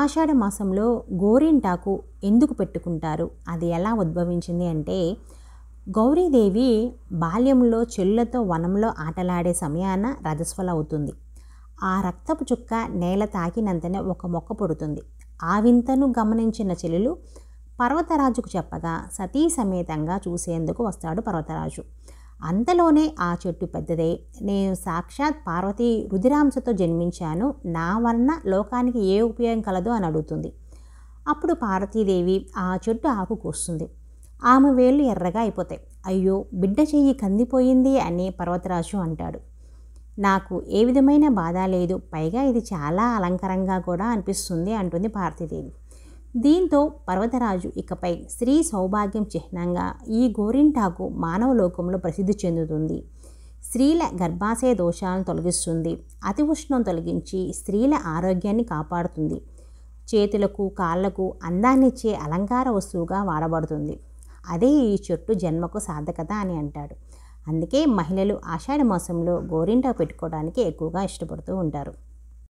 ఆషాఢ మాసంలో గోరింటాకు ఎందుకు పెట్టుకుంటారు అది ఎలా ఉద్భవించింది అంటే గౌరీదేవి బాల్యంలో చెల్లులతో వనంలో ఆటలాడే సమయాన రజస్వల అవుతుంది ఆ రక్తపు చుక్క నేల తాకినంతనే ఒక మొక్క పుడుతుంది ఆ వింతను గమనించిన చెల్లెలు పర్వతరాజుకు చెప్పగా సతీ సమేతంగా చూసేందుకు వస్తాడు పర్వతరాజు అంతలోనే ఆ చెట్టు పెద్దదే నేను సాక్షాత్ పార్వతి రుధిరాంశతో జన్మించాను నా వలన లోకానికి ఏ ఉపయోగం కలదు అని అడుగుతుంది అప్పుడు పార్వతీదేవి ఆ చెట్టు ఆకు కూస్తుంది ఆమె వేళ్ళు ఎర్రగా అయిపోతాయి అయ్యో బిడ్డ చెయ్యి కందిపోయింది అని పర్వతరాజు అంటాడు నాకు ఏ విధమైన బాధ లేదు పైగా ఇది చాలా అలంకరంగా కూడా అనిపిస్తుంది అంటుంది పార్వతీదేవి దీంతో పర్వతరాజు ఇకపై స్త్రీ సౌభాగ్యం చిహ్నంగా ఈ గోరింటాకు మానవ లోకంలో ప్రసిద్ధి చెందుతుంది స్త్రీల గర్భాశయ దోషాలను తొలగిస్తుంది అతి ఉష్ణం తొలగించి స్త్రీల ఆరోగ్యాన్ని కాపాడుతుంది చేతులకు కాళ్లకు అందాన్నిచ్చే అలంకార వస్తువుగా వాడబడుతుంది అదే ఈ చెట్టు జన్మకు సార్థకత అని అంటాడు అందుకే మహిళలు ఆషాఢ మాసంలో గోరింటా పెట్టుకోవడానికి ఎక్కువగా ఇష్టపడుతూ ఉంటారు